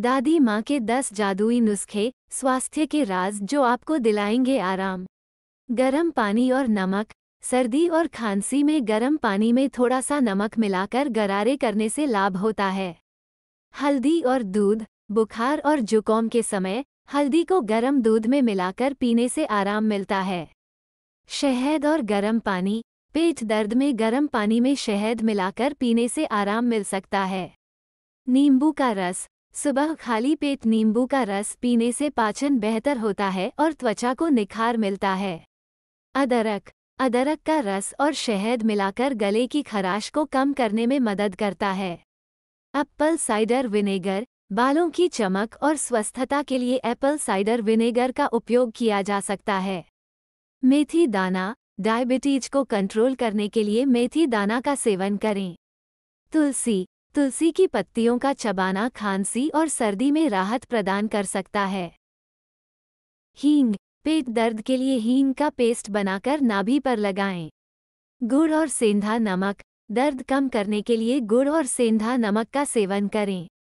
दादी माँ के दस जादुई नुस्खे स्वास्थ्य के राज जो आपको दिलाएंगे आराम गरम पानी और नमक सर्दी और खांसी में गरम पानी में थोड़ा सा नमक मिलाकर गरारे करने से लाभ होता है हल्दी और दूध बुखार और जुकाम के समय हल्दी को गरम दूध में मिलाकर पीने से आराम मिलता है शहद और गरम पानी पेट दर्द में गरम पानी में शहद मिलाकर पीने से आराम मिल सकता है नींबू का रस सुबह खाली पेट नींबू का रस पीने से पाचन बेहतर होता है और त्वचा को निखार मिलता है अदरक अदरक का रस और शहद मिलाकर गले की खराश को कम करने में मदद करता है एप्पल साइडर विनेगर बालों की चमक और स्वस्थता के लिए एप्पल साइडर विनेगर का उपयोग किया जा सकता है मेथी दाना डायबिटीज को कंट्रोल करने के लिए मेथी दाना का सेवन करें तुलसी तुलसी की पत्तियों का चबाना खांसी और सर्दी में राहत प्रदान कर सकता है हींग पेट दर्द के लिए हींग का पेस्ट बनाकर नाभि पर लगाएं। गुड़ और सेंधा नमक दर्द कम करने के लिए गुड़ और सेंधा नमक का सेवन करें